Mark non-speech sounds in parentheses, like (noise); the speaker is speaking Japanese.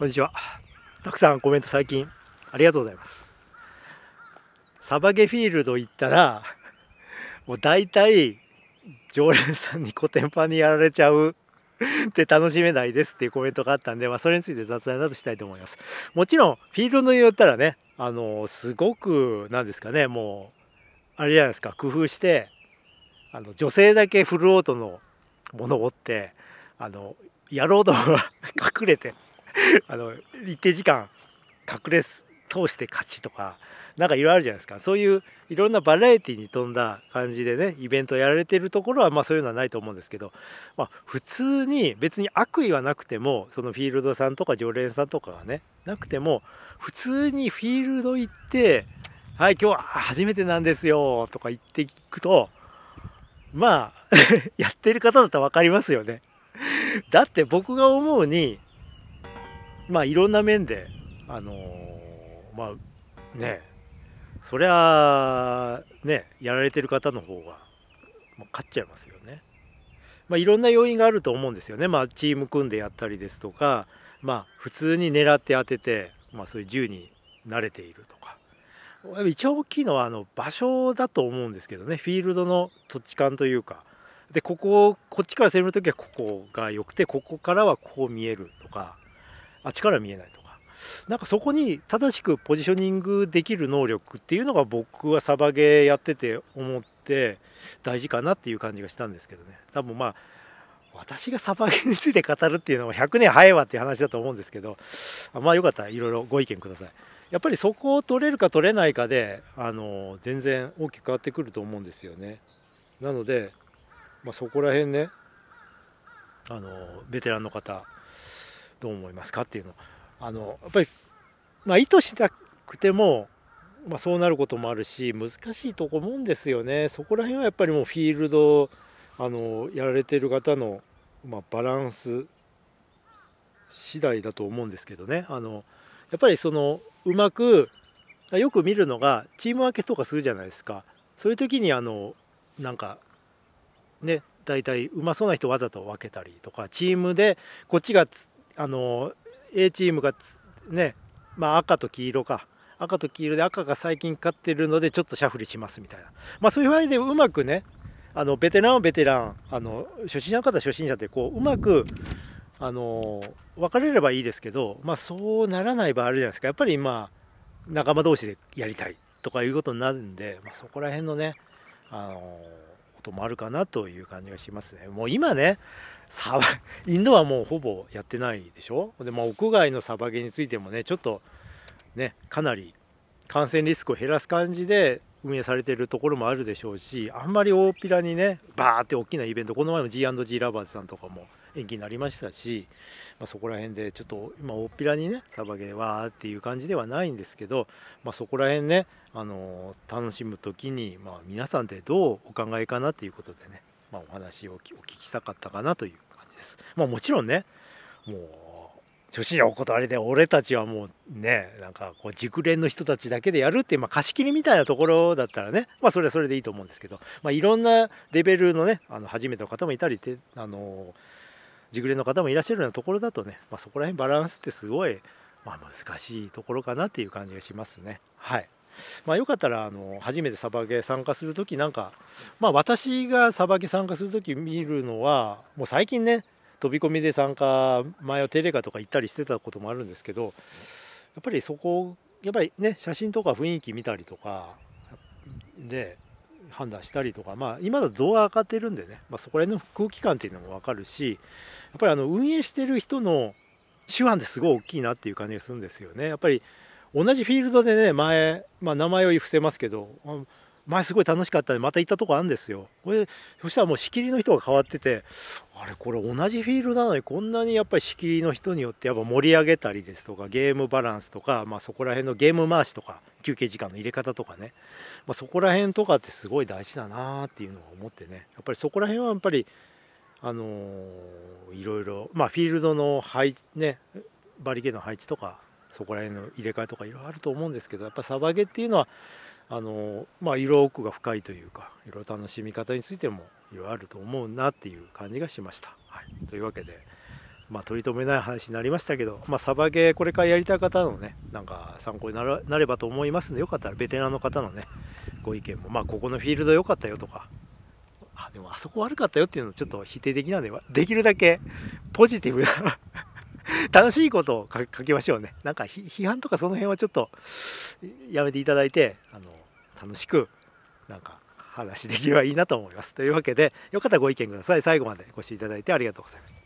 こんにちは。たくさんコメント最近ありがとうございます。サバゲフィールド行ったら、もう大体常連さんにコテンパンにやられちゃうって楽しめないですっていうコメントがあったんで、まあ、それについて雑談などしたいと思います。もちろん、フィールドによったらね、あの、すごく、なんですかね、もう、あれじゃないですか、工夫して、あの、女性だけフルオートのものを持って、あの、やろうと隠れて (laughs) あの一定時間隠れ通して勝ちとかなんかいろいろあるじゃないですかそういういろんなバラエティに富んだ感じでねイベントやられてるところはまあそういうのはないと思うんですけど、まあ、普通に別に悪意はなくてもそのフィールドさんとか常連さんとかがねなくても普通にフィールド行って「はい今日は初めてなんですよ」とか言って聞くとまあ (laughs) やってる方だったら分かりますよね。だって僕が思うにまあいろんな面であのー、まあねそりゃねやられてる方の方が、まあ、勝っちゃいますよね。まあ、いろんな要因があると思うんですよね、まあ、チーム組んでやったりですとか、まあ、普通に狙って当てて、まあ、そういう銃に慣れているとか一番大きいのはあの場所だと思うんですけどねフィールドの土地感というかでこここっちから攻める時はここが良くてここからはこう見えるとかあっちから見えないとかなんかそこに正しくポジショニングできる能力っていうのが僕はサバゲーやってて思って大事かなっていう感じがしたんですけどね多分まあ私がサバゲーについて語るっていうのは100年早いわっていう話だと思うんですけどまあよかったらいろいろご意見くださいやっぱりそこを取れるか取れないかであの全然大きく変わってくると思うんですよねなので、まあ、そこら辺ねあのベテランの方どう思いますかっていうのあのやっぱり、まあ、意図しなくても、まあ、そうなることもあるし難しいと思うんですよねそこら辺はやっぱりもうフィールドあのやられてる方の、まあ、バランス次第だと思うんですけどねあのやっぱりそのうまくよく見るのがチーム分けとかするじゃないですかそういう時にあのなんかね大体うまそうな人わざと分けたりとかチームでこっちがあの A チームがね、まあ、赤と黄色か赤と黄色で赤が最近勝ってるのでちょっとシャッフルしますみたいな、まあ、そういう場合でうまくねあのベテランはベテランあの初心者の方は初心者ってこううまくあの分かれればいいですけど、まあ、そうならない場合あるじゃないですかやっぱり今仲間同士でやりたいとかいうことになるんで、まあ、そこら辺のねあのこともあるかなという感じがしますね。もう今ね、サ (laughs) インドはもうほぼやってないでしょで、まあ、屋外のサバゲについてもね、ちょっとね、かなり感染リスクを減らす感じで運営されてるところもあるでしょうし、あんまり大っぴらにね、バーって大きなイベント、この前の G&G ラバーズさんとかも延期になりましたし、まあ、そこら辺でちょっと今大っぴらにねサバゲーはっていう感じではないんですけど、まあ、そこら辺ね、あの楽しむ時に、まあ、皆さんでどうお考えかなっていうことでね、まあ、お話をお聞きしたかったかなという感じです。まあ、もちろんねもう初心者お断りで俺たちはもうねなんかこう熟練の人たちだけでやるって、まあ、貸し切りみたいなところだったらねまあそれはそれでいいと思うんですけど、まあ、いろんなレベルのねあの初めての方もいたりてあのー地暮れの方もいらっしゃるようなところだとね、まあ、そこら辺バランスってすごい、まあ、難しいところかなっていう感じがしますね。はいまあ、よかったらあの初めてサバゲー参加する時なんか、まあ、私がサバゲー参加する時見るのはもう最近ね飛び込みで参加前はテレカとか行ったりしてたこともあるんですけどやっぱりそこやっぱりね写真とか雰囲気見たりとかで判断したりとか、まあ、今だと動画上がってるんでね、まあ、そこら辺の空気感っていうのも分かるしやっぱりあの運営してる人の手腕ですごい大きいなっていう感じがするんですよね。やっぱり同じフィールドでね前、まあ、名前を伏せますけど前すごい楽しかったんでまた行ったとこあるんですよこれそしたらもう仕切りの人が変わっててあれこれ同じフィールドなのにこんなにやっぱり仕切りの人によってやっぱ盛り上げたりですとかゲームバランスとか、まあ、そこら辺のゲーム回しとか休憩時間の入れ方とかね、まあ、そこら辺とかってすごい大事だなっていうのを思ってねやっぱりそこら辺はやっぱりあのー、いろいろまあフィールドの配ねバリケードの配置とかそこら辺の入れ替えとかいろいろあると思うんですけどやっぱサバゲっていうのはあのまあ色奥が深いというか色楽しみ方についてもいろいろあると思うなっていう感じがしました。はい、というわけで、まあ、取り留めない話になりましたけど、まあ、サバゲーこれからやりたい方のねなんか参考になればと思いますのでよかったらベテランの方のねご意見も、まあ、ここのフィールド良かったよとかあでもあそこ悪かったよっていうのちょっと否定的なんでできるだけポジティブな (laughs) 楽しいことを書きましょうねなんか批判とかその辺はちょっとやめていただいてあの楽しくなんか話できればいいなと思いますというわけでよかったらご意見ください最後までご視聴いただいてありがとうございました